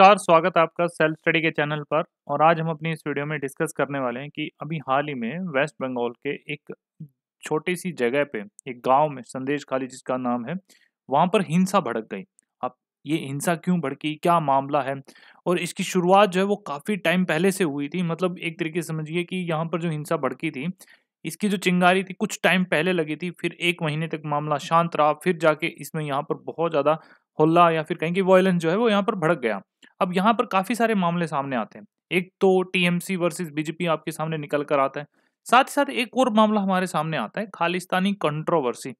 नमस्कार स्वागत है आपका सेल्फ स्टडी के चैनल पर और आज हम अपनी इस वीडियो में डिस्कस करने वाले हैं कि अभी हाल ही में वेस्ट बंगाल के एक छोटी सी जगह पे एक गांव में संदेश खाली जिसका नाम है वहां पर हिंसा भड़क गई अब ये हिंसा क्यों भड़की क्या मामला है और इसकी शुरुआत जो है वो काफ़ी टाइम पहले से हुई थी मतलब एक तरीके से समझिए कि यहाँ पर जो हिंसा भड़की थी इसकी जो चिंगारी थी कुछ टाइम पहले लगी थी फिर एक महीने तक मामला शांत रहा फिर जाके इसमें यहाँ पर बहुत ज़्यादा होल्ला या फिर कहीं कि वायलेंस जो है वो यहाँ पर भड़क गया अब यहाँ पर काफ़ी सारे मामले सामने आते हैं एक तो टीएमसी वर्सेस बीजेपी आपके सामने निकल कर आता है साथ ही साथ एक और मामला हमारे सामने आता है खालिस्तानी कंट्रोवर्सी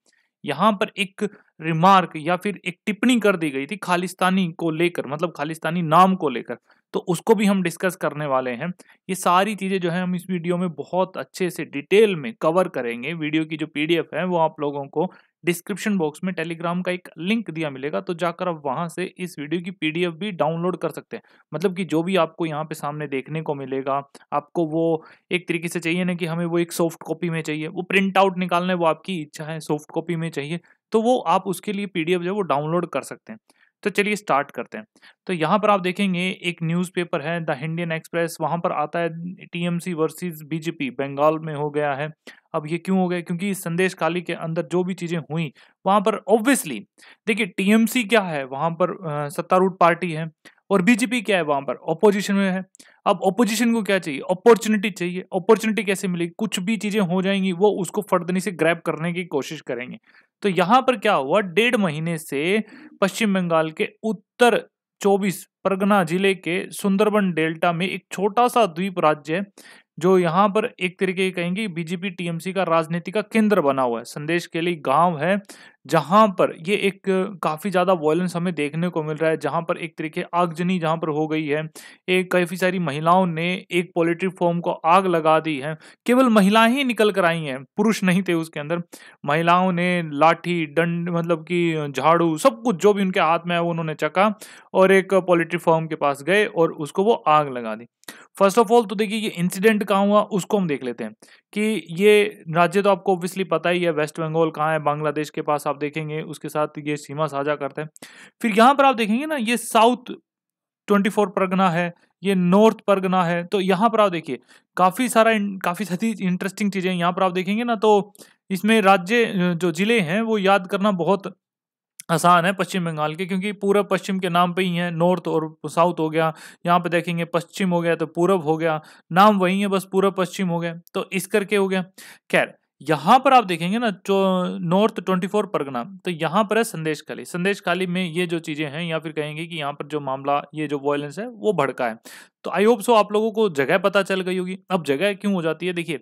यहाँ पर एक रिमार्क या फिर एक टिप्पणी कर दी गई थी खालिस्तानी को लेकर मतलब खालिस्तानी नाम को लेकर तो उसको भी हम डिस्कस करने वाले हैं ये सारी चीज़ें जो है हम इस वीडियो में बहुत अच्छे से डिटेल में कवर करेंगे वीडियो की जो पीडीएफ है वो आप लोगों को डिस्क्रिप्शन बॉक्स में टेलीग्राम का एक लिंक दिया मिलेगा तो जाकर आप वहाँ से इस वीडियो की पीडीएफ भी डाउनलोड कर सकते हैं मतलब कि जो भी आपको यहाँ पे सामने देखने को मिलेगा आपको वो एक तरीके से चाहिए ना कि हमें वो एक सॉफ्ट कॉपी में चाहिए वो प्रिंट आउट निकालना है वो आपकी इच्छा है सॉफ्ट कॉपी में चाहिए तो वो आप उसके लिए पी जो है वो डाउनलोड कर सकते हैं तो चलिए स्टार्ट करते हैं तो यहाँ पर आप देखेंगे एक न्यूज़पेपर है द इंडियन एक्सप्रेस वहाँ पर आता है टीएमसी वर्सेस बीजेपी बंगाल में हो गया है अब ये क्यों हो गए क्योंकि इस संदेश काली के अंदर जो भी चीजें हुई वहां पर ऑब्वियसली देखिए टीएमसी क्या है वहां पर सत्तारूढ़ पार्टी है और बीजेपी क्या है वहां पर ऑपोजिशन में है अब ऑपोजिशन को क्या चाहिए अपॉर्चुनिटी चाहिए अपॉर्चुनिटी कैसे मिलेगी कुछ भी चीजें हो जाएंगी वो उसको फर्दनी से ग्रैप करने की कोशिश करेंगे तो यहाँ पर क्या हुआ डेढ़ महीने से पश्चिम बंगाल के उत्तर चौबीस परगना जिले के सुंदरबन डेल्टा में एक छोटा सा द्वीप राज्य जो यहाँ पर एक तरीके कहेंगे बीजेपी टीएमसी का राजनीति का केंद्र बना हुआ है संदेश के लिए गांव है जहाँ पर ये एक काफ़ी ज़्यादा वॉयलेंस हमें देखने को मिल रहा है जहाँ पर एक तरीके आगजनी जहाँ पर हो गई है एक काफ़ी सारी महिलाओं ने एक पोल्ट्री फॉर्म को आग लगा दी है केवल महिलाएं ही निकल कर आई हैं पुरुष नहीं थे उसके अंदर महिलाओं ने लाठी डंड मतलब कि झाड़ू सब कुछ जो भी उनके हाथ में है वो उन्होंने चका और एक पोल्ट्री फॉर्म के पास गए और उसको वो आग लगा दी फर्स्ट ऑफ ऑल तो देखिए ये इंसिडेंट कहाँ हुआ उसको हम देख लेते हैं कि ये राज्य तो आपको ऑब्वियसली पता ही है वेस्ट बंगाल कहाँ है बांग्लादेश के पास आप देखेंगे उसके साथ ये सीमा साझा करते हैं फिर यहाँ पर आप देखेंगे ना ये साउथ ट्वेंटी फोर परगना है ये नॉर्थ परगना है तो यहाँ पर आप देखिए काफ़ी सारा काफ़ी सारी इंटरेस्टिंग चीज़ें यहाँ पर आप देखेंगे ना तो इसमें राज्य जो ज़िले हैं वो याद करना बहुत आसान है पश्चिम बंगाल के क्योंकि पूरब पश्चिम के नाम पे ही है नॉर्थ और साउथ हो गया यहाँ पे देखेंगे पश्चिम हो गया तो पूरब हो गया नाम वही है बस पूरब पश्चिम हो गया तो इस करके हो गया खैर यहाँ पर आप देखेंगे ना जो नॉर्थ ट्वेंटी फोर परगना तो यहाँ पर है संदेश खाली संदेश खाली में ये जो चीज़ें हैं या फिर कहेंगे कि यहाँ पर जो मामला ये जो वॉयलेंस है वो भड़का है तो आई होप सो आप लोगों को जगह पता चल गई होगी अब जगह क्यों हो जाती है देखिए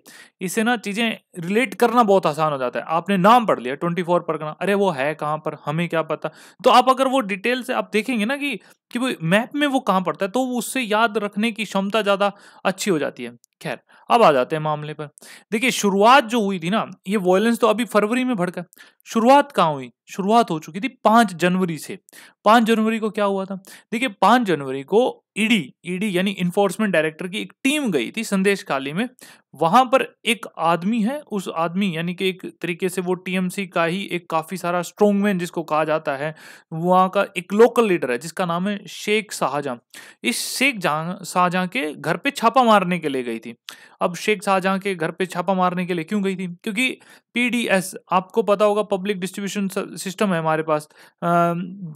इससे ना चीज़ें रिलेट करना बहुत आसान हो जाता है आपने नाम पढ़ लिया ट्वेंटी फोर परगना अरे वो है कहाँ पर हमें क्या पता तो आप अगर वो डिटेल से आप देखेंगे ना कि कि वो मैप में वो कहाँ पड़ता है तो उससे याद रखने की क्षमता ज़्यादा अच्छी हो जाती है खैर अब आ जाते हैं मामले पर देखिए शुरुआत जो हुई थी ना ये वॉयलेंस तो अभी फरवरी में भड़का शुरुआत कहाँ हुई शुरुआत हो चुकी थी पांच जनवरी से पांच जनवरी को क्या हुआ था देखिए पांच जनवरी को ईडी e ईडी e यानी इन्फोर्समेंट डायरेक्टर की एक टीम गई थी संदेश काली में वहां पर एक आदमी है उस आदमी यानी कि एक तरीके से वो टीएमसी का ही एक काफी सारा स्ट्रोंगमैन जिसको कहा जाता है वहां का एक लोकल लीडर है जिसका नाम है शेख शाहजहां इस शेख शाहजहां के घर पे छापा मारने के लिए गई थी अब शेख शाहजहां के घर पे छापा मारने के लिए क्यों गई थी क्योंकि पीडीएस आपको पता होगा पब्लिक डिस्ट्रीब्यूशन सिस्टम है हमारे पास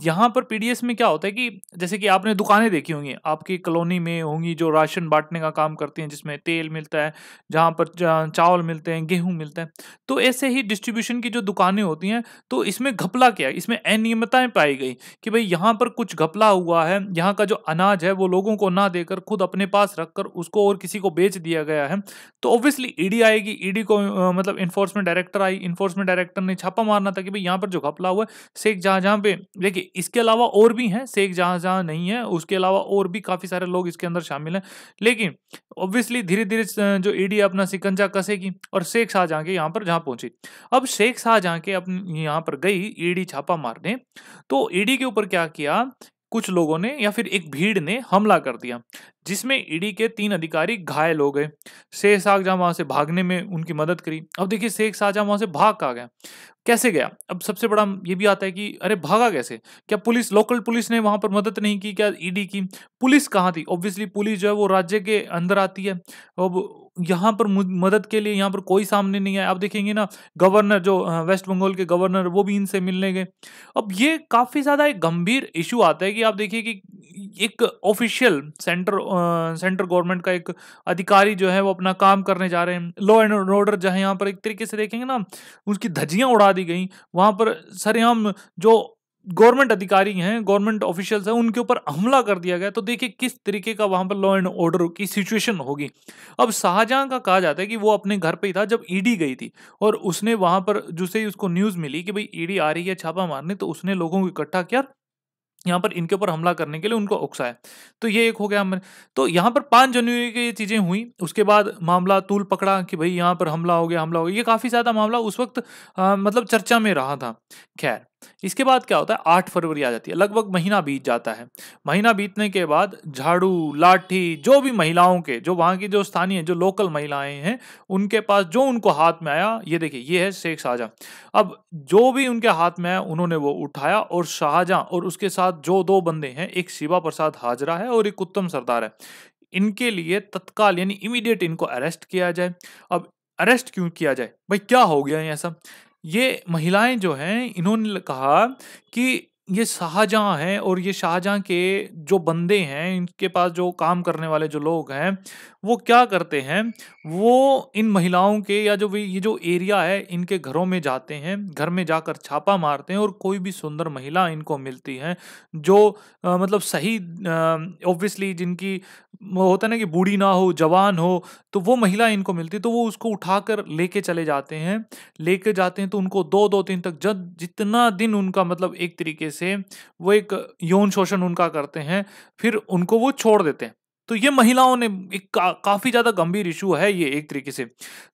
यहाँ पर पीडीएस में क्या होता है कि जैसे कि आपने दुकानें देखी होंगी आपकी कॉलोनी में होंगी जो राशन बांटने का काम करती हैं जिसमें तेल मिलता है जहाँ पर चावल मिलते हैं गेहूँ मिलते हैं तो ऐसे ही डिस्ट्रीब्यूशन की जो दुकानें होती हैं तो इसमें घपला क्या है इसमें अनियमितताएं पाई गई कि भाई यहाँ पर कुछ घपला हुआ है यहाँ का जो अनाज है वो लोगों को ना देकर खुद अपने पास कर उसको और किसी को बेच दिया गया है तो ऑब्वियसली ईडी e आएगी ईडी e को मतलब इन्फोर्समेंट डायरेक्टर आई इन्फोर्समेंट डायरेक्टर ने छापा मारना था कि भाई यहाँ पर जो काफिला हुआ है शेख जहाँ पे देखिए इसके अलावा और भी हैं शेख जहाँ नहीं है उसके अलावा और भी काफ़ी सारे लोग इसके अंदर शामिल हैं लेकिन ऑब्वियसली धीरे धीरे जो ईडी e अपना सिकंजा कसेगी और शेख शाहजहाँ के यहाँ पर जहाँ पहुंची अब शेख शाहजहाँ के अपने यहाँ पर गई ईडी e छापा मारने तो ईडी e के ऊपर क्या किया कुछ लोगों ने या फिर एक भीड़ ने हमला कर दिया जिसमें ईडी के तीन अधिकारी घायल हो गए शेख शाहजहां वहां से भागने में उनकी मदद करी अब देखिए शेख शाहजहां वहां से भाग आ गया कैसे गया अब सबसे बड़ा ये भी आता है कि अरे भागा कैसे क्या पुलिस लोकल पुलिस ने वहां पर मदद नहीं की क्या ईडी की पुलिस कहाँ थी ऑब्वियसली पुलिस जो है वो राज्य के अंदर आती है अब यहाँ पर मदद के लिए यहाँ पर कोई सामने नहीं आया आप देखेंगे ना गवर्नर जो वेस्ट बंगाल के गवर्नर वो भी इनसे मिलने गए अब ये काफ़ी ज़्यादा एक गंभीर इशू आता है कि आप देखिए कि एक ऑफिशियल सेंटर सेंटर गवर्नमेंट का एक अधिकारी जो है वो अपना काम करने जा रहे हैं लॉ एंड ऑर्डर जहाँ यहाँ पर एक तरीके से देखेंगे ना उसकी धज्जियाँ उड़ा दी गई वहाँ पर सरेआम जो गवर्नमेंट अधिकारी हैं गवर्नमेंट ऑफिशियल्स हैं उनके ऊपर हमला कर दिया गया तो देखिए किस तरीके का वहां पर लॉ एंड ऑर्डर की सिचुएशन होगी अब शाहजहां का कहा जाता है कि वो अपने घर पे ही था जब ईडी e गई थी और उसने वहां पर जैसे उसको न्यूज मिली कि भाई ईडी e आ रही है छापा मारने तो उसने लोगों को इकट्ठा किया यहाँ पर इनके ऊपर हमला करने के लिए उनको उकसाया तो ये एक हो गया हमने तो यहाँ पर पाँच जनवरी की ये चीज़ें हुई उसके बाद मामला तूल पकड़ा कि भाई यहाँ पर हमला हो गया हमला हो गया ये काफ़ी ज़्यादा मामला उस वक्त आ, मतलब चर्चा में रहा था खैर इसके बाद क्या होता है आठ फरवरी आ जाती है लगभग महीना बीत जाता है महीना बीतने के बाद झाड़ू लाठी जो भी महिलाओं के जो वहाँ की जो स्थानीय जो लोकल महिलाएं हैं उनके पास जो उनको हाथ में आया ये देखिए ये है शेख शाहजहाँ अब जो भी उनके हाथ में आया उन्होंने वो उठाया और शाहजहाँ और उसके साथ जो दो बंदे हैं एक शिवा प्रसाद हाजरा है और एक उत्तम सरदार है इनके लिए तत्काल यानी इमीडिएट इनको अरेस्ट किया जाए अब अरेस्ट क्यों किया जाए भाई क्या हो गया ऐसा ये महिलाएं जो हैं इन्होंने कहा कि ये शाहजहाँ हैं और ये शाहजहाँ के जो बंदे हैं इनके पास जो काम करने वाले जो लोग हैं वो क्या करते हैं वो इन महिलाओं के या जो भी ये जो एरिया है इनके घरों में जाते हैं घर में जाकर छापा मारते हैं और कोई भी सुंदर महिला इनको मिलती है जो आ, मतलब सही ऑब्वियसली जिनकी होता है ना कि बूढ़ी ना हो जवान हो तो वो महिला इनको मिलती तो वो उसको उठाकर लेके चले जाते हैं लेके जाते हैं तो उनको दो दो दिन तक जब जितना दिन उनका मतलब एक तरीके से वो एक यौन शोषण उनका करते हैं फिर उनको वो छोड़ देते हैं तो ये महिलाओं ने एक का, काफ़ी ज़्यादा गंभीर इशू है ये एक तरीके से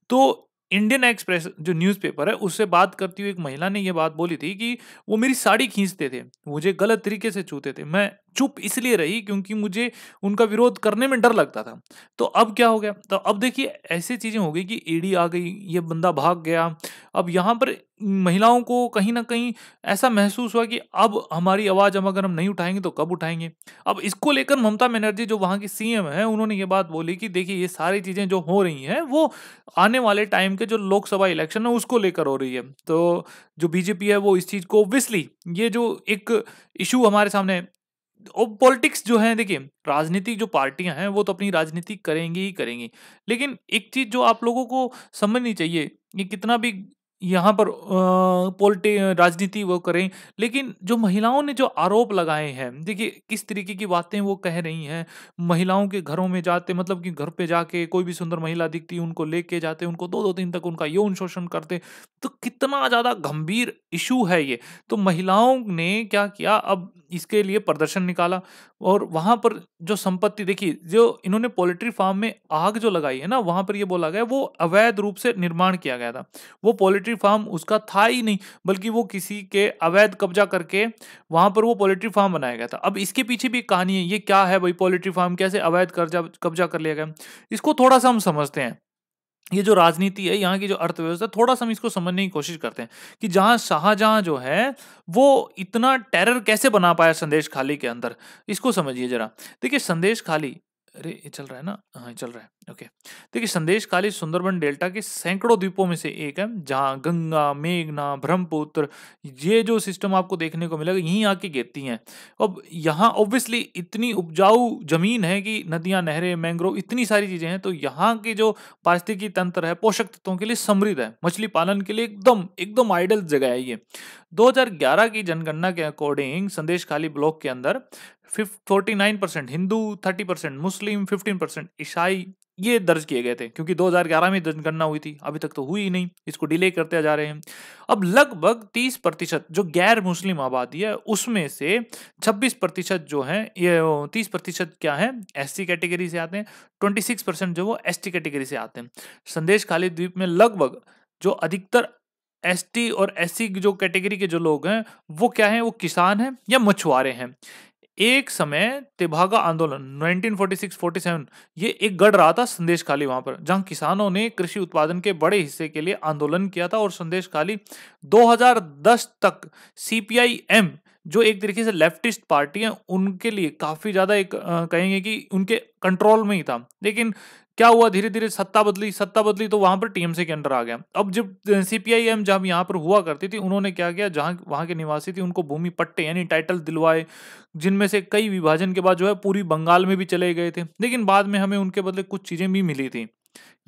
तो इंडियन एक्सप्रेस जो न्यूज़पेपर है उससे बात करती हुई एक महिला ने यह बात बोली थी कि वो मेरी साड़ी खींचते थे मुझे गलत तरीके से छूते थे मैं चुप इसलिए रही क्योंकि मुझे उनका विरोध करने में डर लगता था तो अब क्या हो गया तो अब देखिए ऐसी चीज़ें हो गई कि ईडी आ गई ये बंदा भाग गया अब यहाँ पर महिलाओं को कहीं ना कहीं ऐसा महसूस हुआ कि अब हमारी आवाज़ हम अगर हम नहीं उठाएंगे तो कब उठाएंगे अब इसको लेकर ममता बनर्जी जो वहाँ की सीएम है उन्होंने ये बात बोली कि देखिए ये सारी चीज़ें जो हो रही हैं वो आने वाले टाइम के जो लोकसभा इलेक्शन है उसको लेकर हो रही है तो जो बीजेपी है वो इस चीज़ को ओब्वियसली ये जो एक इशू हमारे सामने और पॉलिटिक्स जो है देखिए राजनीतिक जो पार्टियां हैं वो तो अपनी राजनीति करेंगी ही करेंगी लेकिन एक चीज़ जो आप लोगों को समझनी चाहिए ये कितना भी यहाँ पर पोलिटी राजनीति वो करें लेकिन जो महिलाओं ने जो आरोप लगाए हैं देखिए किस तरीके की बातें वो कह रही हैं महिलाओं के घरों में जाते मतलब कि घर पे जाके कोई भी सुंदर महिला दिखती उनको लेके जाते उनको दो दो दिन तक उनका यौन शोषण करते तो कितना ज़्यादा गंभीर इशू है ये तो महिलाओं ने क्या किया अब इसके लिए प्रदर्शन निकाला और वहां पर जो संपत्ति देखिए जो इन्होंने पोल्ट्री फार्म में आग जो लगाई है ना वहां पर ये बोला गया वो अवैध रूप से निर्माण किया गया था वो पोल्ट्री फार्म उसका था ही नहीं बल्कि वो किसी के अवैध कब्जा करके वहां पर वो पोल्ट्री फार्म बनाया गया था अब इसके पीछे भी कहानी है ये क्या है भाई पोल्ट्री फार्म कैसे अवैध कब्जा कर लिया गया इसको थोड़ा सा हम समझते हैं ये जो राजनीति है यहाँ की जो अर्थव्यवस्था थोड़ा सा हम इसको समझने की कोशिश करते हैं कि जहाँ शाहजहाँ जो है वो इतना टेरर कैसे बना पाया संदेश खाली के अंदर इसको समझिए जरा देखिए संदेश खाली अरे ये चल रहा है ना हाँ चल रहा है ओके देखिए संदेश काली सुंदरबन डेल्टा के सैकड़ों द्वीपों में से एक है जहाँ गंगा मेघना ब्रह्मपुत्र ये जो सिस्टम आपको देखने को मिलेगा यहीं आके गिरती हैं अब यहाँ ऑब्वियसली इतनी उपजाऊ जमीन है कि नदियाँ नहरें मैंग्रोव इतनी सारी चीज़ें हैं तो यहाँ के जो पारिस्थितिकी तंत्र है पोषक तत्वों के लिए समृद्ध है मछली पालन के लिए एकदम एकदम आइडल जगह है ये दो की जनगणना के अकॉर्डिंग संदेश काली ब्लॉक के अंदर फोर्टी हिंदू थर्टी मुस्लिम फिफ्टीन ईसाई ये दर्ज किए गए थे क्योंकि 2011 में जनगणना हुई थी अभी तक तो हुई ही नहीं इसको डिले करते जा रहे हैं अब लगभग 30 प्रतिशत जो गैर मुस्लिम आबादी है उसमें से 26 प्रतिशत जो है ये 30 प्रतिशत क्या है एस कैटेगरी से आते हैं 26 परसेंट जो वो एस कैटेगरी से आते हैं संदेश खाली द्वीप में लगभग जो अधिकतर एस और एस जो कैटेगरी के जो लोग हैं वो क्या है वो किसान हैं या मछुआरे हैं एक समय तिभागा आंदोलन 1946-47 ये एक गढ़ रहा था संदेश खाली वहां पर जहां किसानों ने कृषि उत्पादन के बड़े हिस्से के लिए आंदोलन किया था और संदेश खाली 2010 तक सीपीआईएम जो एक तरीके से लेफ्टिस्ट पार्टी है उनके लिए काफ़ी ज़्यादा एक आ, कहेंगे कि उनके कंट्रोल में ही था लेकिन क्या हुआ धीरे धीरे सत्ता बदली सत्ता बदली तो वहां पर टीएमसी के अंडर आ गया अब जब सीपीआईएम जब यहाँ पर हुआ करती थी उन्होंने क्या किया जहाँ वहाँ के निवासी थे उनको भूमि पट्टे यानी टाइटल दिलवाए जिनमें से कई विभाजन के बाद जो है पूरी बंगाल में भी चले गए थे लेकिन बाद में हमें उनके बदले कुछ चीजें भी मिली थी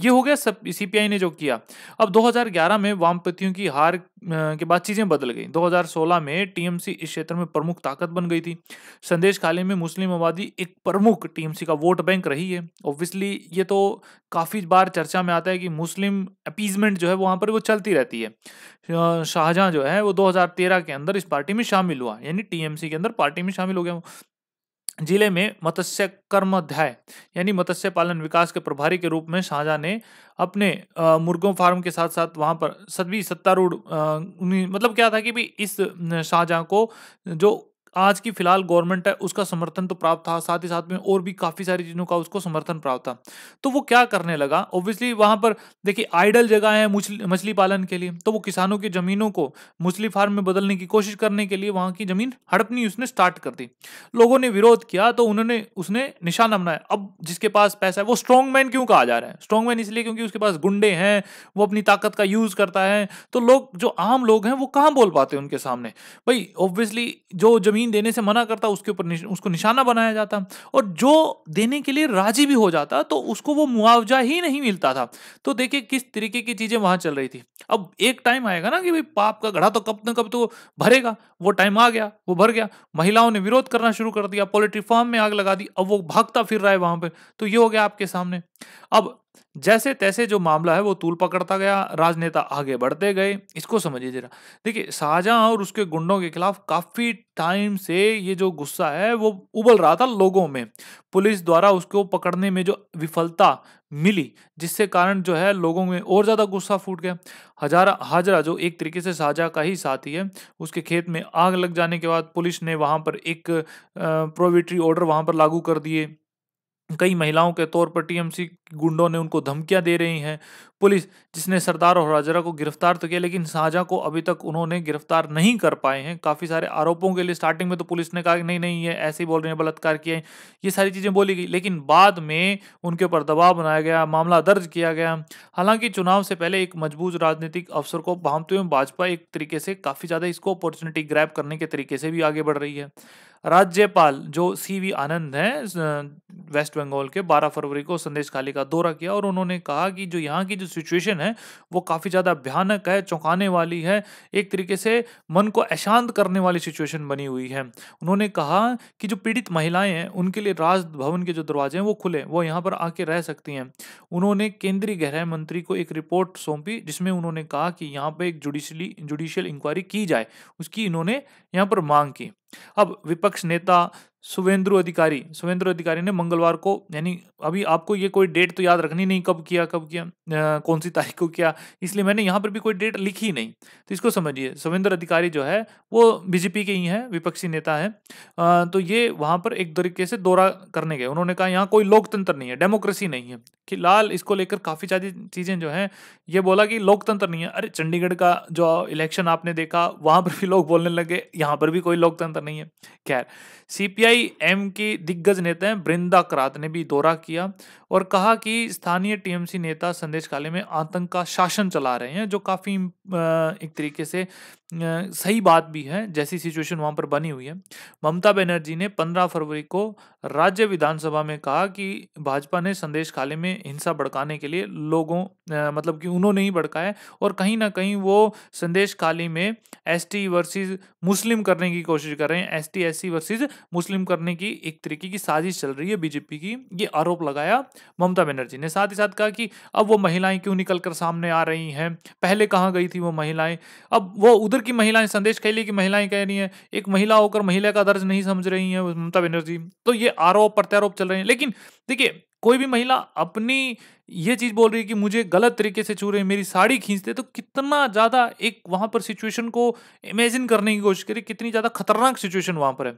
ये हो गया सब सीपीआई ने जो किया अब 2011 में वामपतियों की हार के बाद चीजें बदल गई 2016 में टीएमसी इस क्षेत्र में प्रमुख ताकत बन गई थी संदेश काले में मुस्लिम आबादी एक प्रमुख टीएमसी का वोट बैंक रही है ऑब्वियसली ये तो काफ़ी बार चर्चा में आता है कि मुस्लिम अपीजमेंट जो है वहां पर वो चलती रहती है शाहजहां जो है वो दो के अंदर इस पार्टी में शामिल हुआ यानी टीएमसी के अंदर पार्टी में शामिल हो गया जिले में मत्स्य कर्माध्याय यानी मत्स्य पालन विकास के प्रभारी के रूप में शाहजहाँ ने अपने मुर्गों फार्म के साथ साथ वहाँ पर सभी सत्तारूढ़ मतलब क्या था कि भी इस शाहजहाँ को जो आज की फिलहाल गवर्नमेंट है उसका समर्थन तो प्राप्त था साथ ही साथ में और भी काफ़ी सारी चीज़ों का उसको समर्थन प्राप्त था तो वो क्या करने लगा ऑब्वियसली वहाँ पर देखिए आइडल जगह है मछली पालन के लिए तो वो किसानों की ज़मीनों को मछली फार्म में बदलने की कोशिश करने के लिए वहां की ज़मीन हड़पनी उसने स्टार्ट कर दी लोगों ने विरोध किया तो उन्होंने उसने निशाना बनाया अब जिसके पास पैसा है वो स्ट्रॉन्ग मैन क्यों कहा जा रहा है स्ट्रॉन्ग मैन इसलिए क्योंकि उसके पास गुंडे हैं वो अपनी ताकत का यूज़ करता है तो लोग जो आम लोग हैं वो कहाँ बोल पाते हैं उनके सामने भाई ऑब्वियसली जो जमीन जमीन देने से मना करता उसके ऊपर निश, उसको निशाना बनाया जाता और जो देने के लिए राजी भी हो जाता तो उसको वो मुआवजा ही नहीं मिलता था तो देखिए किस तरीके की चीजें वहां चल रही थी अब एक टाइम आएगा ना कि भाई पाप का घड़ा तो कब न कब तो भरेगा वो टाइम आ गया वो भर गया महिलाओं ने विरोध करना शुरू कर दिया पोल्ट्री फार्म में आग लगा दी अब वो भागता फिर रहा है वहां पर तो ये हो गया आपके सामने अब जैसे तैसे जो मामला है वो तूल पकड़ता गया राजनेता आगे बढ़ते गए इसको समझिए जरा देखिए शाहजहां और उसके गुंडों के खिलाफ काफ़ी टाइम से ये जो गुस्सा है वो उबल रहा था लोगों में पुलिस द्वारा उसको पकड़ने में जो विफलता मिली जिससे कारण जो है लोगों में और ज़्यादा गुस्सा फूट गया हजारा हाजरा जो एक तरीके से शाहजहाँ का ही साथी है उसके खेत में आग लग जाने के बाद पुलिस ने वहाँ पर एक प्रोविटरी ऑर्डर वहाँ पर लागू कर दिए कई महिलाओं के तौर पर टीएमसी गुंडों ने उनको धमकियां दे रही हैं पुलिस जिसने सरदार और राजरा को गिरफ्तार तो किया लेकिन शाहजहाँ को अभी तक उन्होंने गिरफ्तार नहीं कर पाए हैं काफ़ी सारे आरोपों के लिए स्टार्टिंग में तो पुलिस ने कहा कि नहीं नहीं ये ऐसे ही बोल रहे हैं बलात्कार किए हैं ये सारी चीज़ें बोली गई लेकिन बाद में उनके ऊपर दबाव बनाया गया मामला दर्ज किया गया हालांकि चुनाव से पहले एक मजबूत राजनीतिक अवसर को भांपते हुए भाजपा एक तरीके से काफ़ी ज़्यादा इसको अपॉर्चुनिटी ग्रैप करने के तरीके से भी आगे बढ़ रही है राज्यपाल जो सी वी आनंद हैं वेस्ट बंगाल के 12 फरवरी को संदेश खाली का दौरा किया और उन्होंने कहा कि जो यहाँ की जो सिचुएशन है वो काफ़ी ज़्यादा भयानक है चौंकाने वाली है एक तरीके से मन को अशांत करने वाली सिचुएशन बनी हुई है उन्होंने कहा कि जो पीड़ित महिलाएं हैं उनके लिए राजभवन के जो दरवाजे हैं वो खुले वो यहाँ पर आके रह सकती हैं उन्होंने केंद्रीय गृह मंत्री को एक रिपोर्ट सौंपी जिसमें उन्होंने कहा कि यहाँ पर एक जुडिशली जुडिशियल इंक्वायरी की जाए उसकी इन्होंने यहाँ पर मांग की अब विपक्ष नेता सुवेंद्र अधिकारी सुवेंद्र अधिकारी ने मंगलवार को यानी अभी आपको ये कोई डेट तो याद रखनी नहीं कब किया कब किया आ, कौन सी तारीख को किया इसलिए मैंने यहाँ पर भी कोई डेट लिखी नहीं तो इसको समझिए सुवेंद्र अधिकारी जो है वो बीजेपी के ही हैं विपक्षी नेता हैं तो ये वहाँ पर एक तरीके से दौरा करने गए उन्होंने कहा यहाँ कोई लोकतंत्र नहीं है डेमोक्रेसी नहीं है कि लाल इसको लेकर काफ़ी सारी चीज़ें जो हैं ये बोला कि लोकतंत्र नहीं है अरे चंडीगढ़ का जो इलेक्शन आपने देखा वहाँ पर भी लोग बोलने लगे यहाँ पर भी कोई लोकतंत्र नहीं है खैर सी सीपीआईएम के दिग्गज नेता वृंदा करात ने भी दौरा किया और कहा कि स्थानीय टीएमसी नेता संदेश काले में आतंक का शासन चला रहे हैं जो काफ़ी एक तरीके से सही बात भी है जैसी सिचुएशन वहां पर बनी हुई है ममता बनर्जी ने 15 फरवरी को राज्य विधानसभा में कहा कि भाजपा ने संदेश काले में हिंसा भड़काने के लिए लोगों मतलब कि उन्होंने ही भड़काया और कहीं ना कहीं वो संदेश काले में एस टी मुस्लिम करने की कोशिश कर रहे हैं एस टी एस मुस्लिम मुस्लिम करने की एक तरीके की साजिश चल रही है बीजेपी की ये आरोप लगाया ममता बनर्जी ने साथ ही साथ कहा कि अब वो महिलाएं क्यों निकल कर सामने आ रही हैं पहले कहाँ गई थी वो महिलाएं अब वो उधर की महिलाएं संदेश ली कि महिलाएं कह रही हैं एक महिला होकर महिला का दर्ज नहीं समझ रही हैं ममता बनर्जी तो ये आरोप प्रत्यारोप चल रहे हैं लेकिन देखिए कोई भी महिला अपनी ये चीज बोल रही है कि मुझे गलत तरीके से छू रहे मेरी साड़ी खींचते तो कितना ज्यादा एक वहां पर सिचुएशन को इमेजिन करने की कोशिश करी कितनी ज्यादा खतरनाक सिचुएशन वहां पर है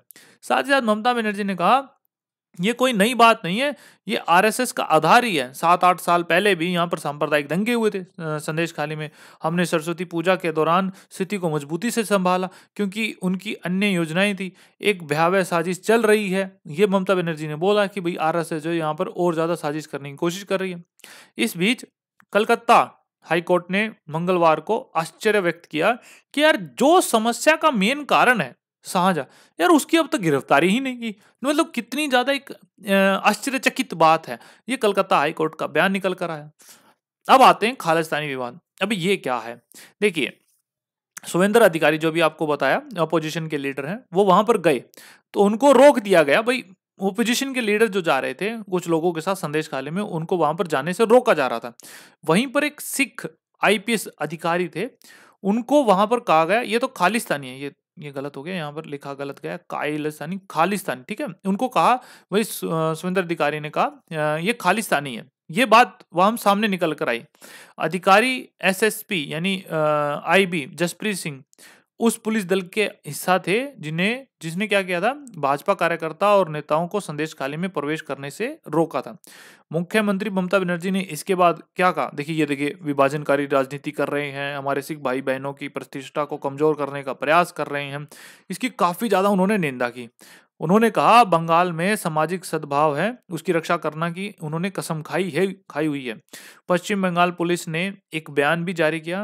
साथ ही साथ ममता बनर्जी ने कहा ये कोई नई बात नहीं है ये आरएसएस का आधार ही है सात आठ साल पहले भी यहाँ पर सांप्रदायिक दंगे हुए थे संदेश खाली में हमने सरस्वती पूजा के दौरान स्थिति को मजबूती से संभाला क्योंकि उनकी अन्य योजनाएं थी एक भयावह साजिश चल रही है ये ममता बनर्जी ने बोला कि भाई आरएसएस जो यहाँ पर और ज़्यादा साजिश करने की कोशिश कर रही है इस बीच कलकत्ता हाईकोर्ट ने मंगलवार को आश्चर्य व्यक्त किया कि यार जो समस्या का मेन कारण है साझा यार उसकी अब तक गिरफ्तारी ही नहीं की मतलब कितनी ज़्यादा एक आश्चर्यचकित बात है ये कलकत्ता हाई कोर्ट का बयान निकल कर आया अब आते हैं खालिस्तानी विवाद अब ये क्या है देखिए सुवेंद्र अधिकारी जो भी आपको बताया अपोजिशन के लीडर हैं वो वहां पर गए तो उनको रोक दिया गया भाई ओपोजिशन के लीडर जो जा रहे थे कुछ लोगों के साथ संदेश खाले में उनको वहां पर जाने से रोका जा रहा था वहीं पर एक सिख आईपीएस अधिकारी थे उनको वहां पर कहा गया ये तो खालिस्तानी है ये ये गलत हो गया यहाँ पर लिखा गलत गया कालिस्तानी खालिस्तानी ठीक है उनको कहा वही सुविंदर अधिकारी ने कहा ये खालिस्तानी है ये बात वह हम सामने निकल कर आई अधिकारी एसएसपी यानी आईबी जसप्रीत सिंह उस पुलिस दल के हिस्सा थे जिन्हें जिसने क्या किया था भाजपा कार्यकर्ता और नेताओं को संदेश खाली में प्रवेश करने से रोका था मुख्यमंत्री ममता बनर्जी ने इसके बाद क्या कहा देखिए ये देखिए विभाजनकारी राजनीति कर रहे हैं हमारे सिख भाई बहनों की प्रतिष्ठा को कमजोर करने का प्रयास कर रहे हैं इसकी काफ़ी ज़्यादा उन्होंने निंदा की उन्होंने कहा बंगाल में सामाजिक सद्भाव है उसकी रक्षा करना की उन्होंने कसम खाई है खाई हुई है पश्चिम बंगाल पुलिस ने एक बयान भी जारी किया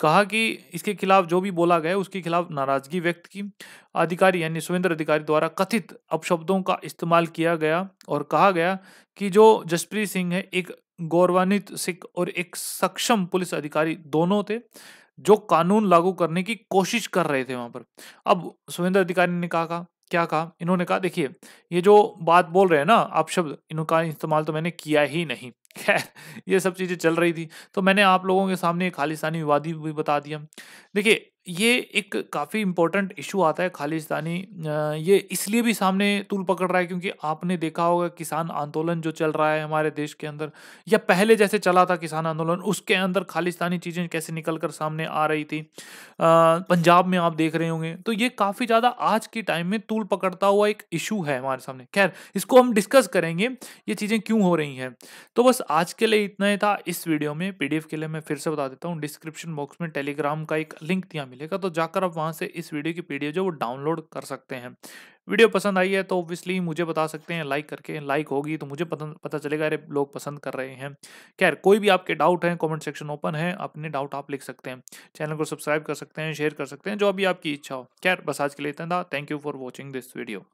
कहा कि इसके खिलाफ जो भी बोला गया उसके खिलाफ नाराजगी व्यक्त की अधिकारी यानी सुवेंद्र अधिकारी द्वारा कथित अपशब्दों का इस्तेमाल किया गया और कहा गया कि जो जसप्रीत सिंह है एक गौरवान्वित सिख और एक सक्षम पुलिस अधिकारी दोनों थे जो कानून लागू करने की कोशिश कर रहे थे वहां पर अब सुवेंद्र अधिकारी ने कहा क्या कहा इन्होंने कहा देखिए ये जो बात बोल रहे हैं ना आप शब्द इनका इस्तेमाल तो मैंने किया ही नहीं खैर ये सब चीज़ें चल रही थी तो मैंने आप लोगों के सामने खालिस्तानी विवादी भी बता दिया देखिए ये एक काफ़ी इम्पोर्टेंट इशू आता है खालिस्तानी ये इसलिए भी सामने तूल पकड़ रहा है क्योंकि आपने देखा होगा किसान आंदोलन जो चल रहा है हमारे देश के अंदर या पहले जैसे चला था किसान आंदोलन उसके अंदर खालिस्तानी चीज़ें कैसे निकल कर सामने आ रही थी पंजाब में आप देख रहे होंगे तो ये काफ़ी ज़्यादा आज के टाइम में तूल पकड़ता हुआ एक इशू है हमारे सामने खैर इसको हम डिस्कस करेंगे ये चीज़ें क्यों हो रही हैं तो बस आज के लिए इतना ही था इस वीडियो में पी के लिए मैं फिर से बता देता हूँ डिस्क्रिप्शन बॉक्स में टेलीग्राम का एक लिंक दिया मिलेगा तो जाकर आप वहाँ से इस वीडियो की पीडीएफ जो वो डाउनलोड कर सकते हैं वीडियो पसंद आई है तो ऑब्वियसली मुझे बता सकते हैं लाइक करके लाइक होगी तो मुझे पता पता चलेगा अरे लोग पसंद कर रहे हैं खैर कोई भी आपके डाउट हैं कमेंट सेक्शन ओपन है अपने डाउट आप लिख सकते हैं चैनल को सब्सक्राइब कर सकते हैं शेयर कर सकते हैं जो भी आपकी इच्छा हो खैर बस आज के लिए इतना था thank you for watching this video